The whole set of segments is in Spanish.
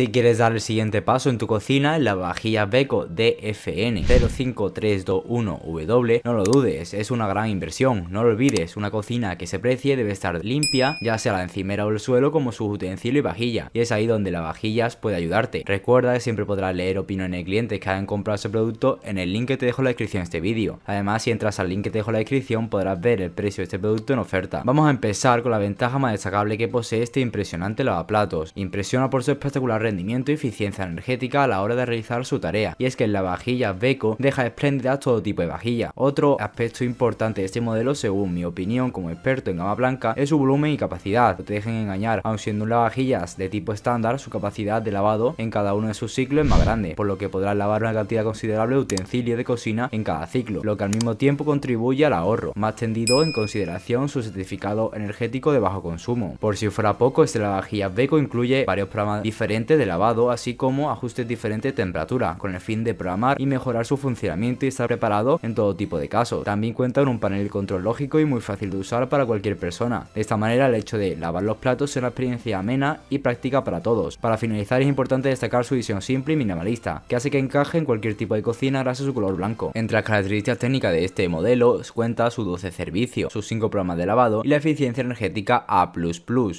Si quieres dar el siguiente paso en tu cocina, en la vajilla Beco DFN05321W, no lo dudes, es una gran inversión. No lo olvides, una cocina que se precie debe estar limpia, ya sea la encimera o el suelo, como sus utensilios y vajilla. Y es ahí donde la vajillas puede ayudarte. Recuerda que siempre podrás leer opiniones de clientes que hayan comprado ese producto en el link que te dejo en la descripción de este vídeo. Además, si entras al link que te dejo en la descripción, podrás ver el precio de este producto en oferta. Vamos a empezar con la ventaja más destacable que posee este impresionante lavaplatos. Impresiona por su espectacular rendimiento y eficiencia energética a la hora de realizar su tarea, y es que en la vajilla Beko deja espléndidas todo tipo de vajilla. Otro aspecto importante de este modelo, según mi opinión como experto en gama blanca, es su volumen y capacidad. No te dejen engañar, aun siendo un lavavajillas de tipo estándar, su capacidad de lavado en cada uno de sus ciclos es más grande, por lo que podrás lavar una cantidad considerable de utensilios de cocina en cada ciclo, lo que al mismo tiempo contribuye al ahorro, más tendido en consideración su certificado energético de bajo consumo. Por si fuera poco, este lavavajillas Beko incluye varios programas diferentes de lavado, así como ajustes diferentes de temperatura, con el fin de programar y mejorar su funcionamiento y estar preparado en todo tipo de casos. También cuenta con un panel de control lógico y muy fácil de usar para cualquier persona. De esta manera, el hecho de lavar los platos es una experiencia amena y práctica para todos. Para finalizar, es importante destacar su visión simple y minimalista, que hace que encaje en cualquier tipo de cocina gracias a su color blanco. Entre las características técnicas de este modelo, cuenta su 12 servicios, sus 5 programas de lavado y la eficiencia energética A++.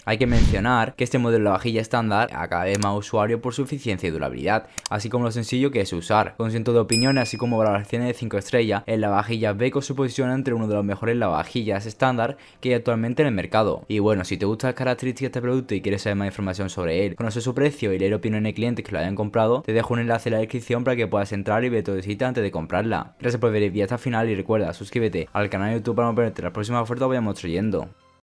Hay que mencionar que este modelo de vajilla estándar, a cada vez más usuario por su eficiencia y durabilidad, así como lo sencillo que es usar. Con cientos de opiniones, así como valoraciones de 5 estrellas, el lavavajillas Beko se posiciona entre uno de los mejores lavavajillas estándar que hay actualmente en el mercado. Y bueno, si te gustan las características de este producto y quieres saber más información sobre él, conocer su precio y leer opiniones de clientes que lo hayan comprado, te dejo un enlace en la descripción para que puedas entrar y ver tu visita antes de comprarla. Gracias por ver el vídeo hasta el final y recuerda, suscríbete al canal de YouTube para no perderte las próximas ofertas que vayamos trayendo.